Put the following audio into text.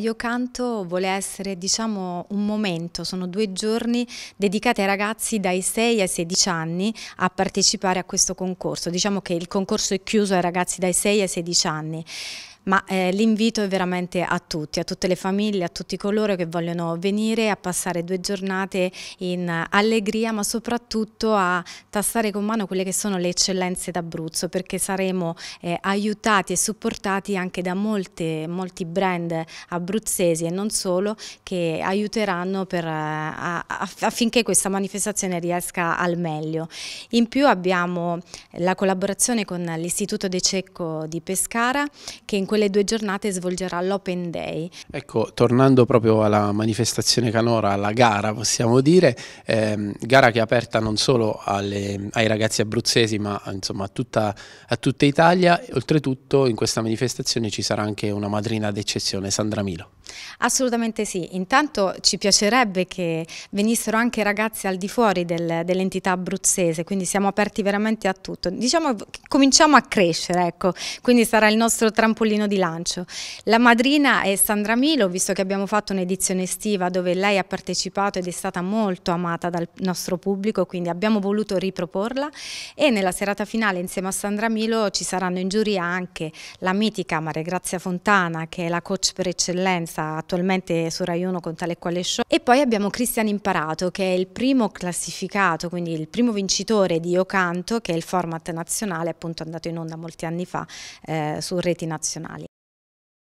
Io canto vuole essere diciamo un momento, sono due giorni dedicati ai ragazzi dai 6 ai 16 anni a partecipare a questo concorso, diciamo che il concorso è chiuso ai ragazzi dai 6 ai 16 anni ma eh, l'invito è veramente a tutti, a tutte le famiglie, a tutti coloro che vogliono venire a passare due giornate in allegria, ma soprattutto a tastare con mano quelle che sono le eccellenze d'Abruzzo, perché saremo eh, aiutati e supportati anche da molte, molti brand abruzzesi e non solo, che aiuteranno per, eh, a, affinché questa manifestazione riesca al meglio. In più abbiamo la collaborazione con l'Istituto De Cecco di Pescara, che in quelle due giornate svolgerà l'Open Day. Ecco, tornando proprio alla manifestazione canora, alla gara possiamo dire, ehm, gara che è aperta non solo alle, ai ragazzi abruzzesi ma insomma a tutta, a tutta Italia, oltretutto in questa manifestazione ci sarà anche una madrina d'eccezione, Sandra Milo. Assolutamente sì, intanto ci piacerebbe che venissero anche ragazzi al di fuori del, dell'entità abruzzese, quindi siamo aperti veramente a tutto. Diciamo che cominciamo a crescere, ecco, quindi sarà il nostro trampolino di lancio. La madrina è Sandra Milo, visto che abbiamo fatto un'edizione estiva dove lei ha partecipato ed è stata molto amata dal nostro pubblico, quindi abbiamo voluto riproporla e nella serata finale insieme a Sandra Milo ci saranno in giuria anche la mitica Maria Grazia Fontana che è la coach per eccellenza sta attualmente su Rai 1 con Tale e Quale Show. E poi abbiamo Cristian Imparato, che è il primo classificato, quindi il primo vincitore di Io Canto, che è il format nazionale appunto andato in onda molti anni fa eh, su reti nazionali.